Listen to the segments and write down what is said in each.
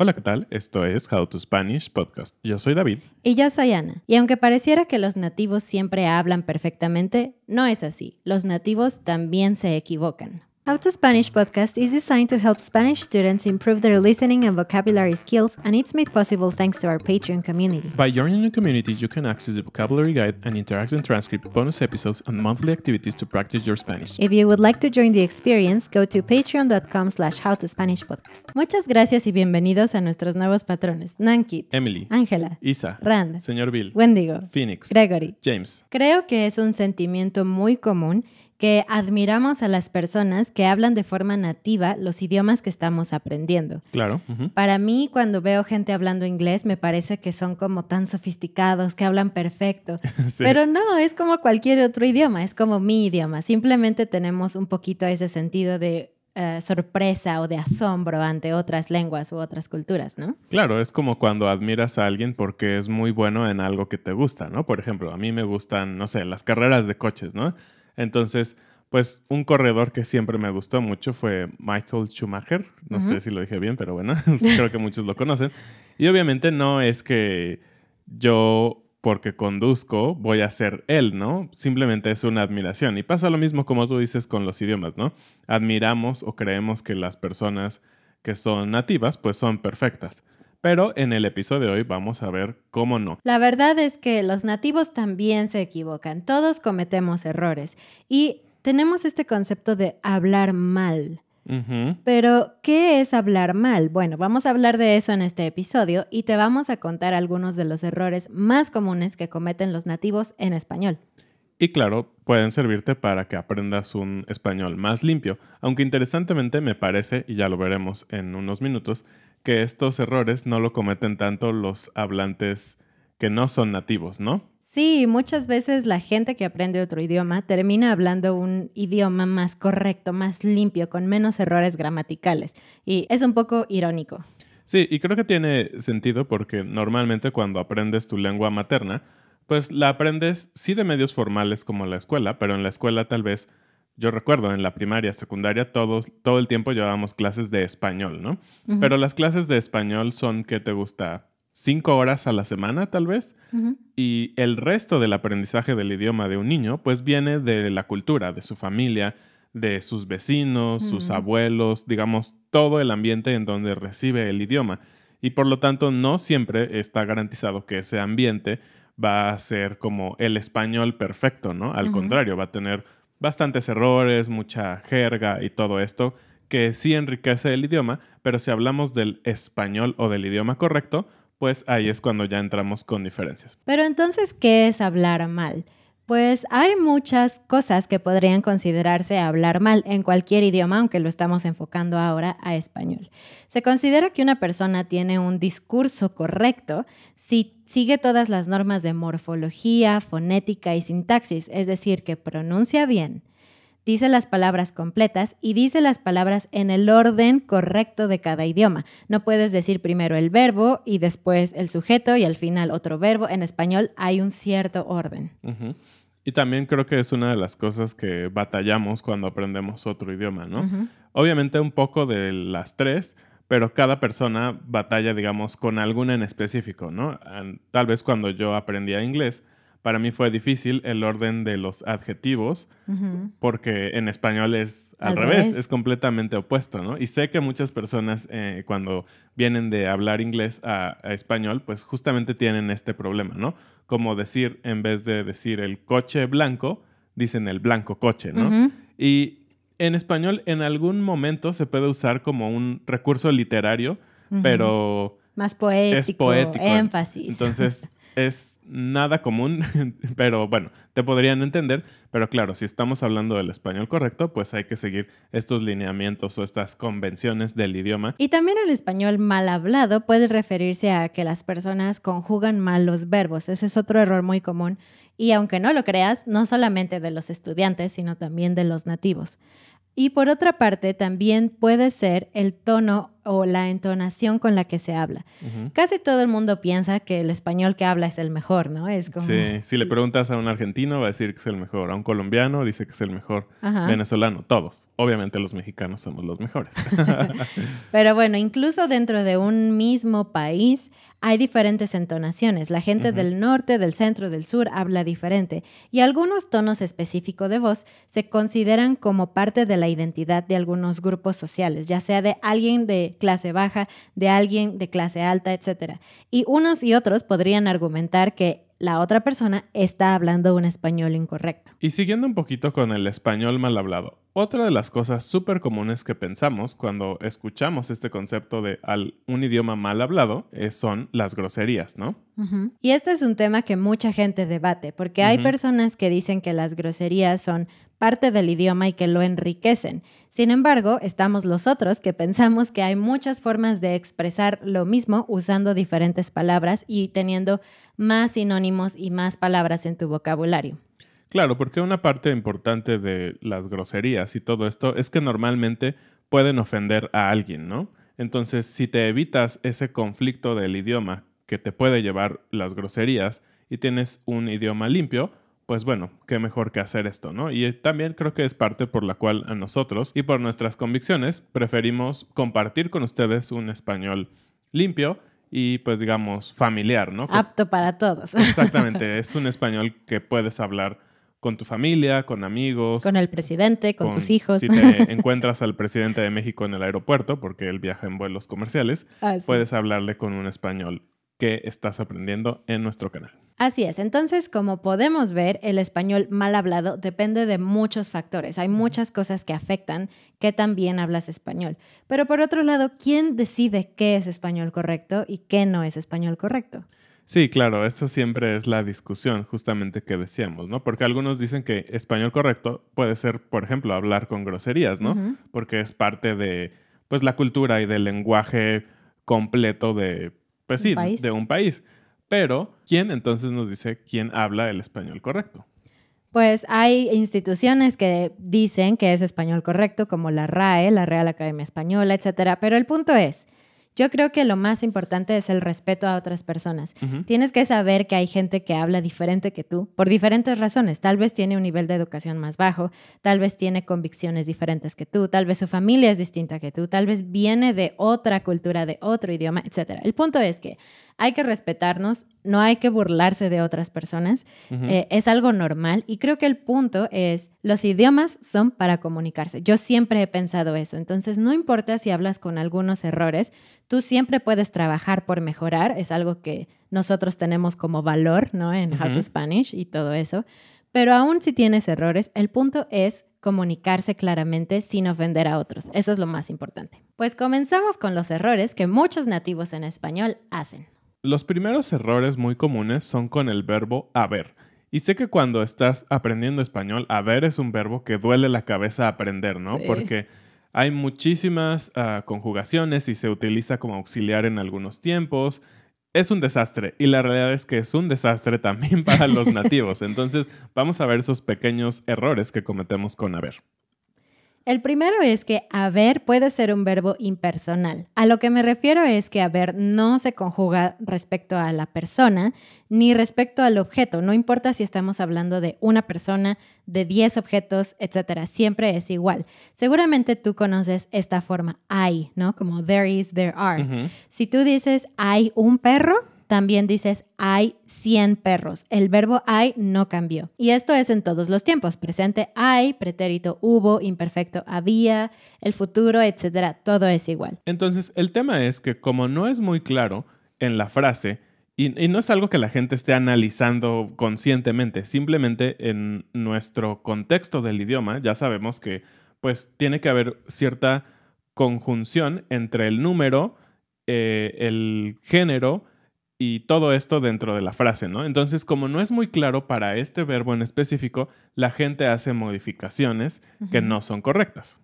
Hola, ¿qué tal? Esto es How to Spanish Podcast. Yo soy David. Y yo soy Ana. Y aunque pareciera que los nativos siempre hablan perfectamente, no es así. Los nativos también se equivocan. How to Spanish podcast is designed to help Spanish students improve their listening and vocabulary skills, and it's made possible thanks to our Patreon community. By joining the community, you can access the vocabulary guide and interactive transcript, bonus episodes, and monthly activities to practice your Spanish. If you would like to join the experience, go to patreon.com slash howtospanishpodcast. Muchas gracias y bienvenidos a nuestros nuevos patrones. Nankit, Emily, Ángela, Isa, Rand, Señor Bill, Wendigo, Phoenix, Gregory, James. Creo que es un sentimiento muy común que admiramos a las personas que hablan de forma nativa los idiomas que estamos aprendiendo. Claro. Para mí, cuando veo gente hablando inglés, me parece que son como tan sofisticados, que hablan perfecto. Pero no, es como cualquier otro idioma, es como mi idioma. Simplemente tenemos un poquito ese sentido de eh, sorpresa o de asombro ante otras lenguas u otras culturas, ¿no? Claro, es como cuando admiras a alguien porque es muy bueno en algo que te gusta, ¿no? Por ejemplo, a mí me gustan, no sé, las carreras de coches, ¿no? Entonces, pues un corredor que siempre me gustó mucho fue Michael Schumacher. No sé si lo dije bien, pero bueno, pues, creo que muchos lo conocen. Y obviamente no es que yo, porque conduzco, voy a ser él, ¿no? Simplemente es una admiración. Y pasa lo mismo como tú dices con los idiomas, ¿no? Admiramos o creemos que las personas que son nativas, pues son perfectas. Pero en el episodio de hoy vamos a ver cómo no. La verdad es que los nativos también se equivocan, todos cometemos errores y tenemos este concepto de hablar mal. Pero, ¿qué es hablar mal? Bueno, vamos a hablar de eso en este episodio y te vamos a contar algunos de los errores más comunes que cometen los nativos en español. Y claro, pueden servirte para que aprendas un español más limpio, aunque interesantemente me parece, y ya lo veremos en unos minutos, que estos errores no lo cometen tanto los hablantes que no son nativos, ¿no? Sí, muchas veces la gente que aprende otro idioma termina hablando un idioma más correcto, más limpio, con menos errores gramaticales. Y es un poco irónico. Sí, y creo que tiene sentido porque normalmente cuando aprendes tu lengua materna, pues la aprendes sí de medios formales como la escuela, pero en la escuela tal vez yo recuerdo en la primaria, secundaria, todos, todo el tiempo llevábamos clases de español, ¿no? Pero las clases de español son, que te gusta? Cinco horas a la semana, tal vez. Y el resto del aprendizaje del idioma de un niño, pues viene de la cultura, de su familia, de sus vecinos, sus mm. abuelos, digamos, todo el ambiente en donde recibe el idioma. Y por lo tanto, no siempre está garantizado que ese ambiente va a ser como el español perfecto, ¿no? Al contrario, va a tener bastantes errores, mucha jerga y todo esto, que sí enriquece el idioma, pero si hablamos del español o del idioma correcto, pues ahí es cuando ya entramos con diferencias. Pero entonces, ¿qué es hablar mal? Pues hay muchas cosas que podrían considerarse hablar mal en cualquier idioma, aunque lo estamos enfocando ahora a español. Se considera que una persona tiene un discurso correcto si sigue todas las normas de morfología, fonética y sintaxis, es decir, que pronuncia bien, dice las palabras completas y dice las palabras en el orden correcto de cada idioma. No puedes decir primero el verbo y después el sujeto y al final otro verbo. En español hay un cierto orden. Y también creo que es una de las cosas que batallamos cuando aprendemos otro idioma, ¿no? Obviamente un poco de las tres, pero cada persona batalla, digamos, con alguna en específico, ¿no? Tal vez cuando yo aprendía inglés, para mí fue difícil el orden de los adjetivos, porque en español es al, revés, es completamente opuesto, ¿no? Y sé que muchas personas eh, cuando vienen de hablar inglés a, español, pues justamente tienen este problema, ¿no? Como decir, en vez de decir el coche blanco, dicen el blanco coche, ¿no? Y en español en algún momento se puede usar como un recurso literario, pero... Más poético, poético. énfasis. Entonces... es nada común, pero bueno, te podrían entender, pero claro, si estamos hablando del español correcto, pues hay que seguir estos lineamientos o estas convenciones del idioma. Y también el español mal hablado puede referirse a que las personas conjugan mal los verbos, ese es otro error muy común, y aunque no lo creas, no solamente de los estudiantes, sino también de los nativos. Y por otra parte, también puede ser el tono o la entonación con la que se habla. Casi todo el mundo piensa que el español que habla es el mejor, ¿no? Es como... Sí, si le preguntas a un argentino va a decir que es el mejor, a un colombiano dice que es el mejor, venezolano, todos. Obviamente los mexicanos somos los mejores. Pero bueno, incluso dentro de un mismo país hay diferentes entonaciones. La gente del norte, del centro, del sur habla diferente y algunos tonos específicos de voz se consideran como parte de la identidad de algunos grupos sociales, ya sea de alguien de clase baja, de alguien de clase alta, etc. Y unos y otros podrían argumentar que la otra persona está hablando un español incorrecto. Y siguiendo un poquito con el español mal hablado, otra de las cosas súper comunes que pensamos cuando escuchamos este concepto de un idioma mal hablado eh, son las groserías, ¿no? Y este es un tema que mucha gente debate, porque hay personas que dicen que las groserías son parte del idioma y que lo enriquecen. Sin embargo, estamos los otros que pensamos que hay muchas formas de expresar lo mismo usando diferentes palabras y teniendo más sinónimos y más palabras en tu vocabulario. Claro, porque una parte importante de las groserías y todo esto es que normalmente pueden ofender a alguien, ¿no? Entonces, si te evitas ese conflicto del idioma que te puede llevar las groserías y tienes un idioma limpio, pues bueno, qué mejor que hacer esto, ¿no? Y también creo que es parte por la cual a nosotros y por nuestras convicciones preferimos compartir con ustedes un español limpio y pues digamos familiar, ¿no? Apto para todos. Exactamente, es un español que puedes hablar con tu familia, con amigos. Con el presidente, con, tus hijos. Si te encuentras al presidente de México en el aeropuerto, porque él viaja en vuelos comerciales, ah, puedes hablarle con un español que estás aprendiendo en nuestro canal. Así es, entonces como podemos ver, el español mal hablado depende de muchos factores. Hay muchas cosas que afectan que también hablas español. Pero por otro lado, ¿quién decide qué es español correcto y qué no es español correcto? Sí, claro, eso siempre es la discusión justamente que decíamos, ¿no? Porque algunos dicen que español correcto puede ser, por ejemplo, hablar con groserías, ¿no? Porque es parte de, pues, la cultura y del lenguaje completo de pues sí, de un país. Pero, ¿quién entonces nos dice quién habla el español correcto? Pues hay instituciones que dicen que es español correcto, como la RAE, la Real Academia Española, etcétera. Pero el punto es, yo creo que lo más importante es el respeto a otras personas. Tienes que saber que hay gente que habla diferente que tú por diferentes razones. Tal vez tiene un nivel de educación más bajo, tal vez tiene convicciones diferentes que tú, tal vez su familia es distinta que tú, tal vez viene de otra cultura, de otro idioma, etc. El punto es que hay que respetarnos, no hay que burlarse de otras personas, eh, es algo normal y creo que el punto es, los idiomas son para comunicarse. Yo siempre he pensado eso, entonces no importa si hablas con algunos errores, Tú siempre puedes trabajar por mejorar, es algo que nosotros tenemos como valor, ¿no? En How to Spanish y todo eso. Pero aún si tienes errores, el punto es comunicarse claramente sin ofender a otros. Eso es lo más importante. Pues comenzamos con los errores que muchos nativos en español hacen. Los primeros errores muy comunes son con el verbo haber. Y sé que cuando estás aprendiendo español, haber es un verbo que duele la cabeza aprender, ¿no? Porque hay muchísimas ah, conjugaciones y se utiliza como auxiliar en algunos tiempos. Es un desastre y la realidad es que es un desastre también para los nativos. Entonces vamos a ver esos pequeños errores que cometemos con haber. El primero es que haber puede ser un verbo impersonal. A lo que me refiero es que haber no se conjuga respecto a la persona ni respecto al objeto. No importa si estamos hablando de una persona, de 10 objetos, etcétera. Siempre es igual. Seguramente tú conoces esta forma hay, ¿no? Como there is, there are. Si tú dices hay un perro, también dices hay 100 perros. El verbo hay no cambió. Y esto es en todos los tiempos. Presente hay, pretérito hubo, imperfecto había, el futuro, etcétera. Todo es igual. Entonces, el tema es que como no es muy claro en la frase, y, no es algo que la gente esté analizando conscientemente, simplemente en nuestro contexto del idioma ya sabemos que pues tiene que haber cierta conjunción entre el número, eh, el género y todo esto dentro de la frase, ¿no? Entonces, como no es muy claro para este verbo en específico, la gente hace modificaciones que no son correctas.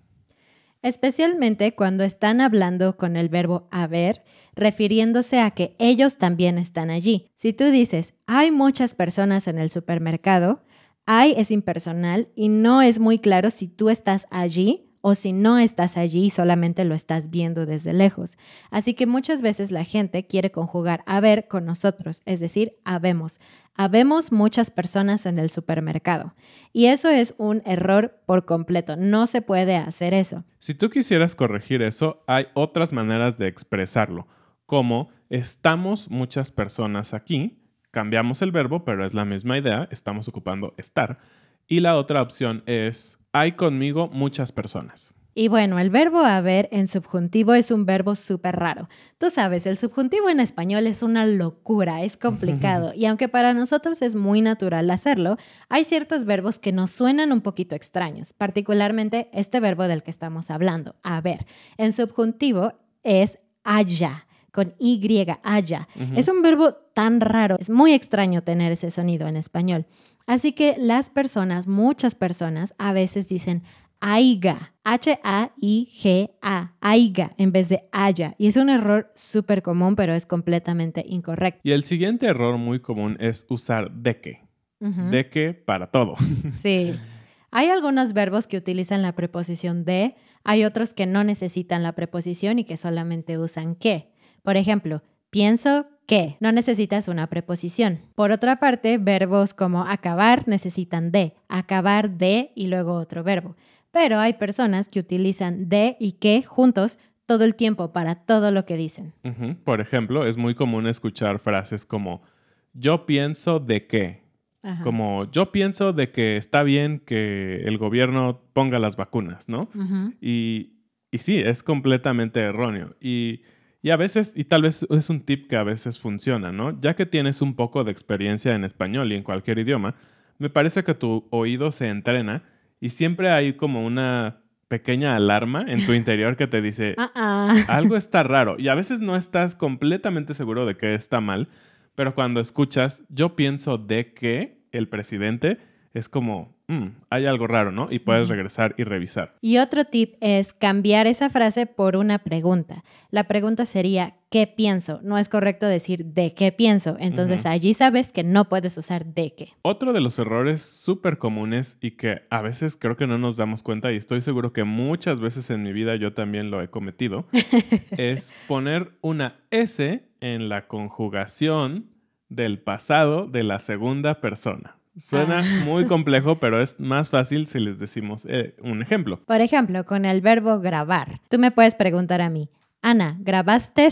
Especialmente cuando están hablando con el verbo haber, refiriéndose a que ellos también están allí. Si tú dices, hay muchas personas en el supermercado, hay es impersonal y no es muy claro si tú estás allí o si no estás allí y solamente lo estás viendo desde lejos. Así que muchas veces la gente quiere conjugar haber con nosotros, es decir, habemos. Habemos muchas personas en el supermercado. Y eso es un error por completo. No se puede hacer eso. Si tú quisieras corregir eso, hay otras maneras de expresarlo, como estamos muchas personas aquí, cambiamos el verbo, pero es la misma idea, estamos ocupando estar. Y la otra opción es hay conmigo muchas personas. Y bueno, el verbo haber en subjuntivo es un verbo súper raro. Tú sabes, el subjuntivo en español es una locura, es complicado. y aunque para nosotros es muy natural hacerlo, hay ciertos verbos que nos suenan un poquito extraños, particularmente este verbo del que estamos hablando, haber. En subjuntivo es haya con Y, haya. Es un verbo tan raro, es muy extraño tener ese sonido en español. Así que las personas, muchas personas, a veces dicen AIGA, H-A-I-G-A, AIGA, en vez de haya. Y es un error súper común, pero es completamente incorrecto. Y el siguiente error muy común es usar de que. De que para todo. Sí. Hay algunos verbos que utilizan la preposición de, hay otros que no necesitan la preposición y que solamente usan que. Por ejemplo, pienso, que no necesitas una preposición. Por otra parte, verbos como acabar necesitan de, acabar de y luego otro verbo. Pero hay personas que utilizan de y que juntos todo el tiempo para todo lo que dicen. Por ejemplo, es muy común escuchar frases como yo pienso de qué. Como yo pienso de que está bien que el gobierno ponga las vacunas, ¿no? y, y sí, es completamente erróneo. Y y a veces, y tal vez es un tip que a veces funciona, ¿no? Ya que tienes un poco de experiencia en español y en cualquier idioma, me parece que tu oído se entrena y siempre hay como una pequeña alarma en tu interior que te dice, ah, ah. algo está raro. Y a veces no estás completamente seguro de que está mal, pero cuando escuchas, yo pienso de que el presidente es como, mm, hay algo raro, ¿no? Y puedes regresar y revisar. Y otro tip es cambiar esa frase por una pregunta. La pregunta sería, ¿qué pienso? No es correcto decir de qué pienso. Entonces allí sabes que no puedes usar de qué. Otro de los errores súper comunes y que a veces creo que no nos damos cuenta y estoy seguro que muchas veces en mi vida yo también lo he cometido, es poner una S en la conjugación del pasado de la segunda persona. Suena ah. muy complejo, pero es más fácil si les decimos eh, un ejemplo. Por ejemplo, con el verbo grabar. Tú me puedes preguntar a mí, Ana, ¿grabaste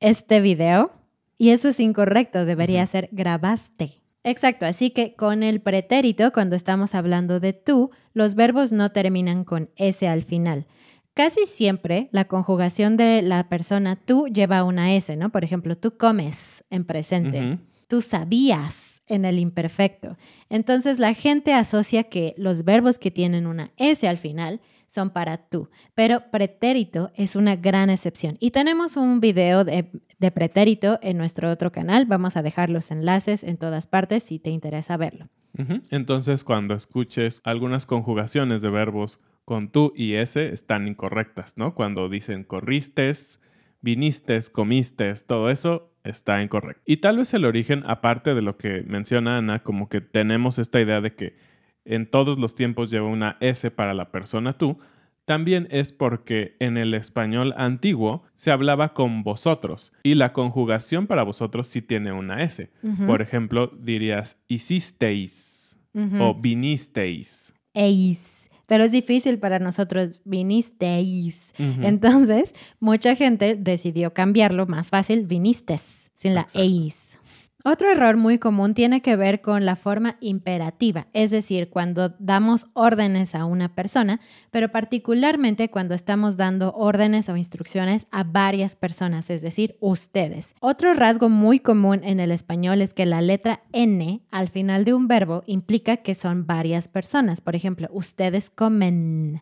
este video? Y eso es incorrecto, debería ser grabaste. Exacto, así que con el pretérito, cuando estamos hablando de tú, los verbos no terminan con S al final. Casi siempre la conjugación de la persona tú lleva una S, ¿no? Por ejemplo, tú comes en presente, tú sabías en el imperfecto. Entonces la gente asocia que los verbos que tienen una S al final son para tú, pero pretérito es una gran excepción. Y tenemos un video de, pretérito en nuestro otro canal, vamos a dejar los enlaces en todas partes si te interesa verlo. Entonces cuando escuches algunas conjugaciones de verbos con tú y S están incorrectas, ¿no? Cuando dicen corristes, vinistes, comistes, todo eso está incorrecto. Y tal vez el origen, aparte de lo que menciona Ana, como que tenemos esta idea de que en todos los tiempos lleva una S para la persona tú, también es porque en el español antiguo se hablaba con vosotros y la conjugación para vosotros sí tiene una S. Por ejemplo, dirías hicisteis o vinisteis. Eis pero es difícil para nosotros, vinisteis. Entonces, mucha gente decidió cambiarlo más fácil, vinistes, sin la eis. Otro error muy común tiene que ver con la forma imperativa, es decir, cuando damos órdenes a una persona, pero particularmente cuando estamos dando órdenes o instrucciones a varias personas, es decir, ustedes. Otro rasgo muy común en el español es que la letra N al final de un verbo implica que son varias personas. Por ejemplo, ustedes comen,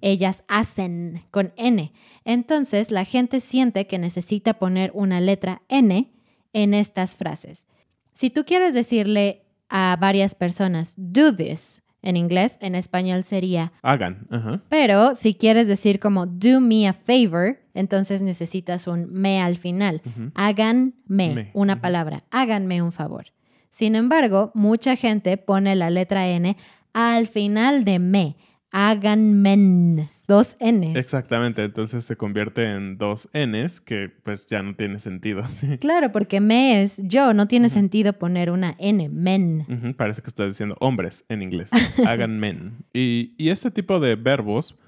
ellas hacen con N. Entonces, la gente siente que necesita poner una letra N en estas frases. Si tú quieres decirle a varias personas, do this, en inglés, en español sería hagan. Pero si quieres decir como do me a favor, entonces necesitas un me al final. Háganme, una palabra, háganme un favor. Sin embargo, mucha gente pone la letra N al final de me. Hagan men. Dos Ns. Exactamente, entonces se convierte en dos Ns que pues ya no tiene sentido. Claro, porque me es yo, no tiene sentido poner una N, men. Parece que estás diciendo hombres en inglés, hagan men. Y, este tipo de verbos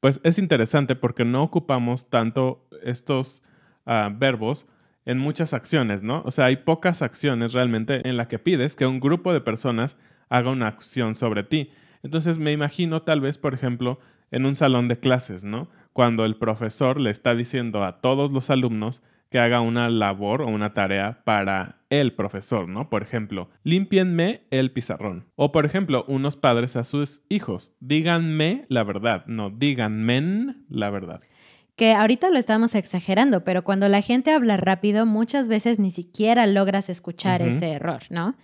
pues es interesante porque no ocupamos tanto estos ah, verbos en muchas acciones, ¿no? O sea, hay pocas acciones realmente en las que pides que un grupo de personas haga una acción sobre ti entonces me imagino tal vez, por ejemplo, en un salón de clases, ¿no? Cuando el profesor le está diciendo a todos los alumnos que haga una labor o una tarea para el profesor, ¿no? Por ejemplo, limpienme el pizarrón. O por ejemplo, unos padres a sus hijos, díganme la verdad, no, díganmen la verdad. Que ahorita lo estamos exagerando, pero cuando la gente habla rápido, muchas veces ni siquiera logras escuchar ese error, ¿no?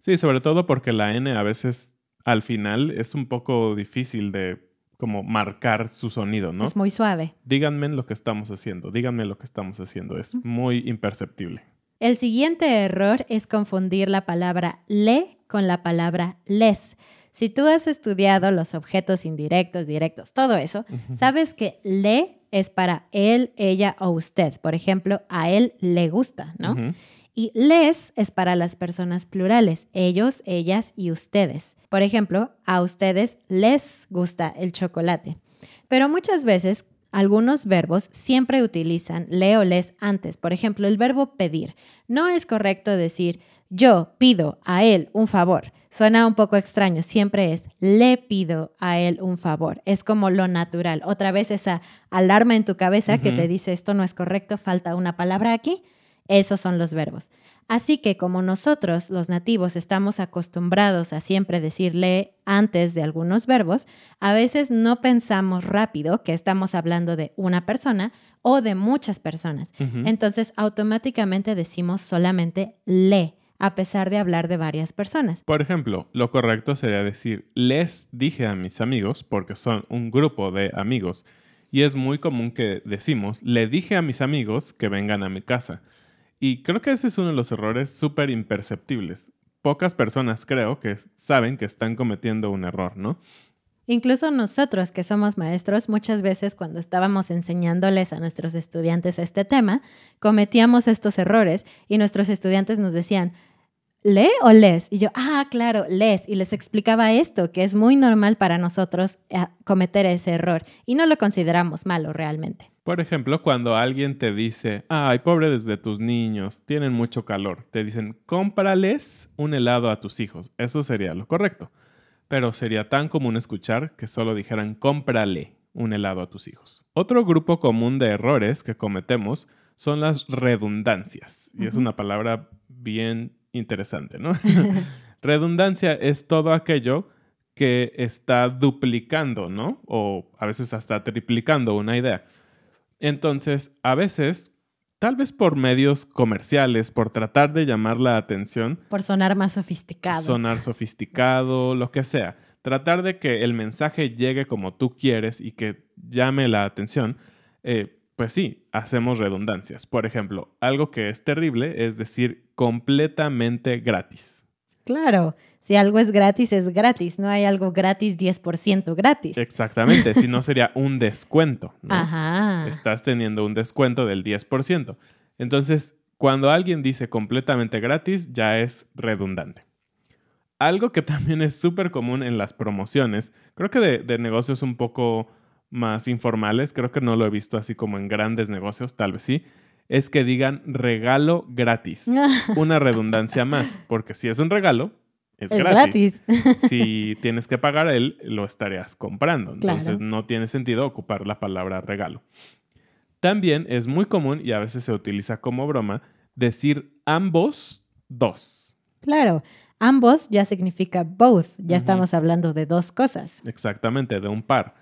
Sí, sobre todo porque la N a veces al final es un poco difícil de como marcar su sonido, ¿no? Es muy suave. Díganme lo que estamos haciendo, díganme lo que estamos haciendo, es muy imperceptible. El siguiente error es confundir la palabra le con la palabra les. Si tú has estudiado los objetos indirectos, directos, todo eso, sabes que le es para él, ella o usted. Por ejemplo, a él le gusta, ¿no? Y les es para las personas plurales, ellos, ellas y ustedes. Por ejemplo, a ustedes les gusta el chocolate. Pero muchas veces algunos verbos siempre utilizan le o les antes. Por ejemplo, el verbo pedir. No es correcto decir yo pido a él un favor. Suena un poco extraño, siempre es le pido a él un favor. Es como lo natural. Otra vez esa alarma en tu cabeza que te dice esto no es correcto, falta una palabra aquí. Esos son los verbos. Así que como nosotros, los nativos, estamos acostumbrados a siempre decirle antes de algunos verbos, a veces no pensamos rápido que estamos hablando de una persona o de muchas personas. Entonces automáticamente decimos solamente le, a pesar de hablar de varias personas. Por ejemplo, lo correcto sería decir les dije a mis amigos, porque son un grupo de amigos, y es muy común que decimos le dije a mis amigos que vengan a mi casa. Y creo que ese es uno de los errores súper imperceptibles. Pocas personas creo que saben que están cometiendo un error, ¿no? Incluso nosotros que somos maestros, muchas veces cuando estábamos enseñándoles a nuestros estudiantes este tema, cometíamos estos errores y nuestros estudiantes nos decían, le o les Y yo, ah, claro, les Y les explicaba esto, que es muy normal para nosotros eh, cometer ese error y no lo consideramos malo realmente. Por ejemplo, cuando alguien te dice, ay, pobre desde tus niños, tienen mucho calor, te dicen, cómprales un helado a tus hijos. Eso sería lo correcto. Pero sería tan común escuchar que solo dijeran, cómprale un helado a tus hijos. Otro grupo común de errores que cometemos son las redundancias. Y es una palabra bien interesante, ¿no? Redundancia es todo aquello que está duplicando, ¿no? O a veces hasta triplicando una idea. Entonces, a veces, tal vez por medios comerciales, por tratar de llamar la atención. Por sonar más sofisticado. Sonar sofisticado, lo que sea. Tratar de que el mensaje llegue como tú quieres y que llame la atención. Eh, pues sí, hacemos redundancias. Por ejemplo, algo que es terrible es decir completamente gratis. Claro, si algo es gratis, es gratis. No hay algo gratis 10% gratis. Exactamente, si no sería un descuento. Ajá. Estás teniendo un descuento del 10%. Entonces, cuando alguien dice completamente gratis, ya es redundante. Algo que también es súper común en las promociones, creo que de, negocios un poco más informales, creo que no lo he visto así como en grandes negocios, tal vez sí, es que digan regalo gratis. Una redundancia más, porque si es un regalo, es, gratis. si tienes que pagar él, lo estarías comprando. Entonces no tiene sentido ocupar la palabra regalo. También es muy común y a veces se utiliza como broma decir ambos dos. Claro, ambos ya significa both, ya estamos hablando de dos cosas. Exactamente, de un par.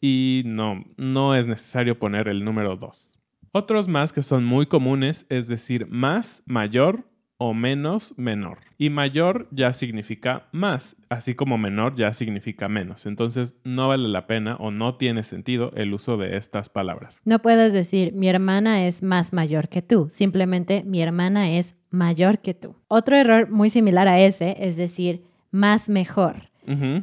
Y no, no es necesario poner el número dos. Otros más que son muy comunes es decir más, mayor o menos, menor. Y mayor ya significa más, así como menor ya significa menos. Entonces no vale la pena o no tiene sentido el uso de estas palabras. No puedes decir mi hermana es más mayor que tú, simplemente mi hermana es mayor que tú. Otro error muy similar a ese es decir más mejor.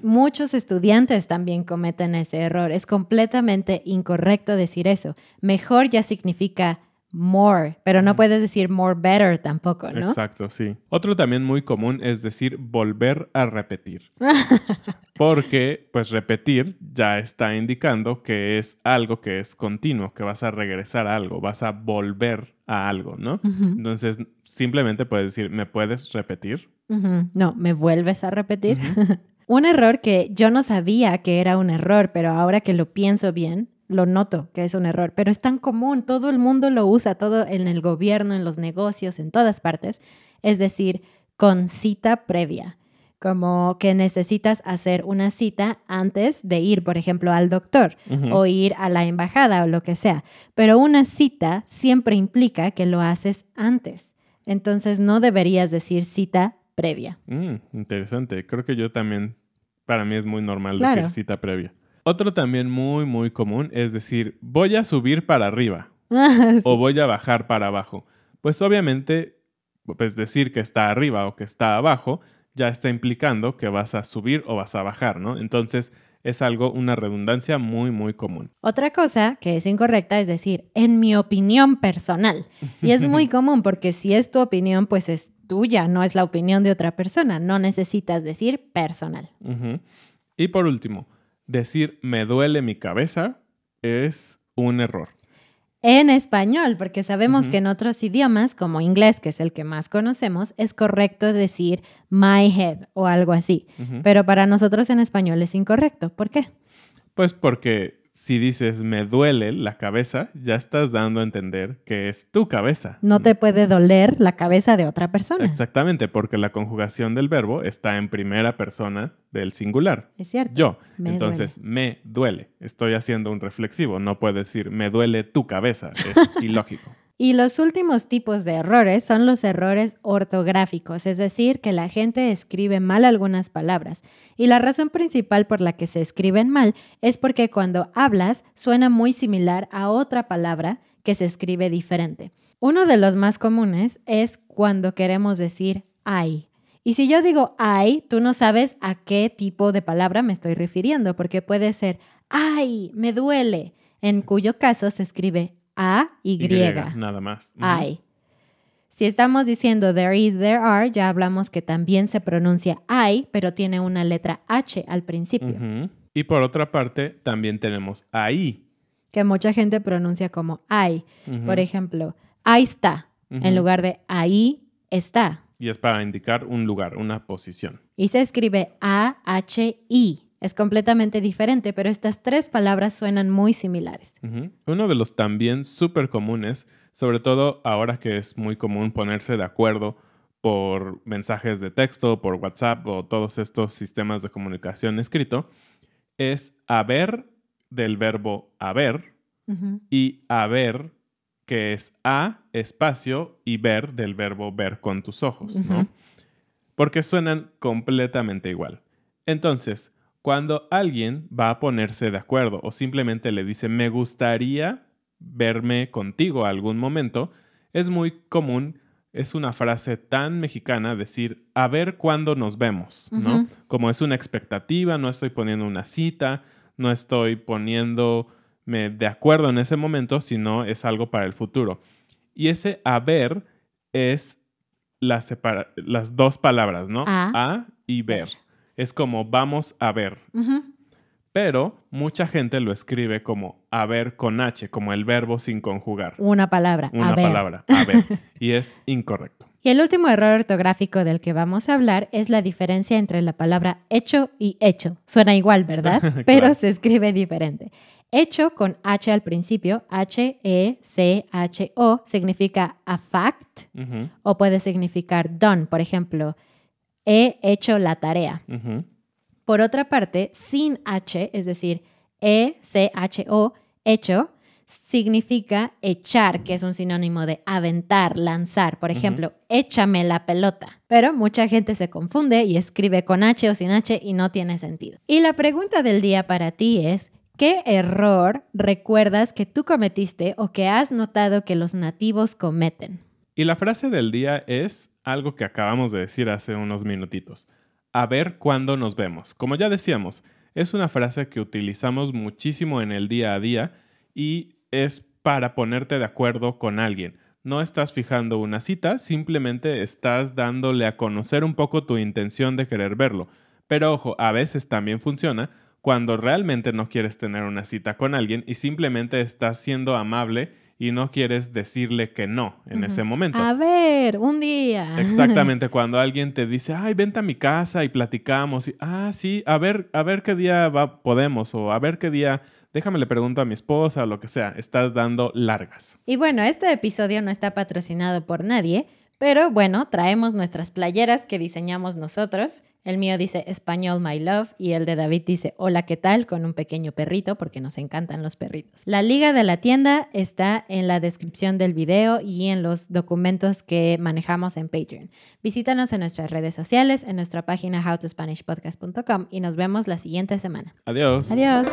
Muchos estudiantes también cometen ese error. Es completamente incorrecto decir eso. Mejor ya significa more, pero no puedes decir more better tampoco, ¿no? Exacto, sí. Otro también muy común es decir volver a repetir. Porque, pues repetir ya está indicando que es algo que es continuo, que vas a regresar a algo, vas a volver a algo, ¿no? Entonces, simplemente puedes decir, ¿me puedes repetir? No, ¿me vuelves a repetir? Un error que yo no sabía que era un error, pero ahora que lo pienso bien, lo noto que es un error, pero es tan común, todo el mundo lo usa, todo en el gobierno, en los negocios, en todas partes, es decir, con cita previa, como que necesitas hacer una cita antes de ir, por ejemplo, al doctor o ir a la embajada o lo que sea, pero una cita siempre implica que lo haces antes. Entonces no deberías decir cita previa. Mm, interesante. Creo que yo también, para mí es muy normal decir cita previa. Otro también muy, muy común es decir, voy a subir para arriba ah, o voy a bajar para abajo. Pues obviamente, pues decir que está arriba o que está abajo ya está implicando que vas a subir o vas a bajar, ¿no? Entonces, es algo, una redundancia muy, muy común. Otra cosa que es incorrecta es decir, en mi opinión personal. Y es muy común porque si es tu opinión, pues es tuya, no es la opinión de otra persona. No necesitas decir personal. Y por último, decir me duele mi cabeza es un error en español, porque sabemos que en otros idiomas, como inglés, que es el que más conocemos, es correcto decir my head o algo así. Pero para nosotros en español es incorrecto. ¿Por qué? Pues porque si dices me duele la cabeza, ya estás dando a entender que es tu cabeza. No te puede doler la cabeza de otra persona. Exactamente, porque la conjugación del verbo está en primera persona del singular. Es cierto. Yo. Entonces, me duele. Estoy haciendo un reflexivo. No puedes decir me duele tu cabeza. Es ilógico. Y los últimos tipos de errores son los errores ortográficos, es decir, que la gente escribe mal algunas palabras. Y la razón principal por la que se escriben mal es porque cuando hablas suena muy similar a otra palabra que se escribe diferente. Uno de los más comunes es cuando queremos decir ay. Y si yo digo ay, tú no sabes a qué tipo de palabra me estoy refiriendo, porque puede ser ay, me duele, en cuyo caso se escribe a y, nada más. Ay. Si estamos diciendo there is, there are, ya hablamos que también se pronuncia I, pero tiene una letra H al principio. Y por otra parte, también tenemos ahí. Que mucha gente pronuncia como I. Por ejemplo, ahí está, en lugar de ahí está. Y es para indicar un lugar, una posición. Y se escribe A-H-I es completamente diferente, pero estas tres palabras suenan muy similares. Uno de los también súper comunes, sobre todo ahora que es muy común ponerse de acuerdo por mensajes de texto, por WhatsApp o todos estos sistemas de comunicación escrito, es haber del verbo haber y haber que es a espacio y ver del verbo ver con tus ojos, ¿no? Porque suenan completamente igual. Entonces, cuando alguien va a ponerse de acuerdo o simplemente le dice, me gustaría verme contigo algún momento, es muy común, es una frase tan mexicana decir, a ver cuándo nos vemos, ¿no? Como es una expectativa, no estoy poniendo una cita, no estoy poniéndome de acuerdo en ese momento, sino es algo para el futuro. Y ese a ver es las dos palabras, ¿no? a y ver es como vamos a ver. Pero mucha gente lo escribe como a ver con H, como el verbo sin conjugar. Una palabra. Una palabra, a ver. Y es incorrecto. Y el último error ortográfico del que vamos a hablar es la diferencia entre la palabra hecho y hecho. Suena igual, ¿verdad? Pero se escribe diferente. Hecho con H al principio, H-E-C-H-O, significa a fact o puede significar done. Por ejemplo, he hecho la tarea. Por otra parte, sin H, es decir, E-C-H-O, hecho, significa echar, que es un sinónimo de aventar, lanzar. Por ejemplo, échame la pelota. Pero mucha gente se confunde y escribe con H o sin H y no tiene sentido. Y la pregunta del día para ti es, ¿qué error recuerdas que tú cometiste o que has notado que los nativos cometen? Y la frase del día es algo que acabamos de decir hace unos minutitos. A ver cuándo nos vemos. Como ya decíamos, es una frase que utilizamos muchísimo en el día a día y es para ponerte de acuerdo con alguien. No estás fijando una cita, simplemente estás dándole a conocer un poco tu intención de querer verlo. Pero ojo, a veces también funciona cuando realmente no quieres tener una cita con alguien y simplemente estás siendo amable y no quieres decirle que no en ese momento. A ver, un día. Exactamente, cuando alguien te dice, ay, vente a mi casa y platicamos, y, ah, sí, a ver, a ver qué día va, podemos o a ver qué día déjame le pregunto a mi esposa o lo que sea, estás dando largas. Y bueno, este episodio no está patrocinado por nadie, pero bueno, traemos nuestras playeras que diseñamos nosotros. El mío dice Español My Love y el de David dice Hola, ¿qué tal? con un pequeño perrito porque nos encantan los perritos. La liga de la tienda está en la descripción del video y en los documentos que manejamos en Patreon. Visítanos en nuestras redes sociales, en nuestra página howtospanishpodcast.com y nos vemos la siguiente semana. Adiós. Adiós.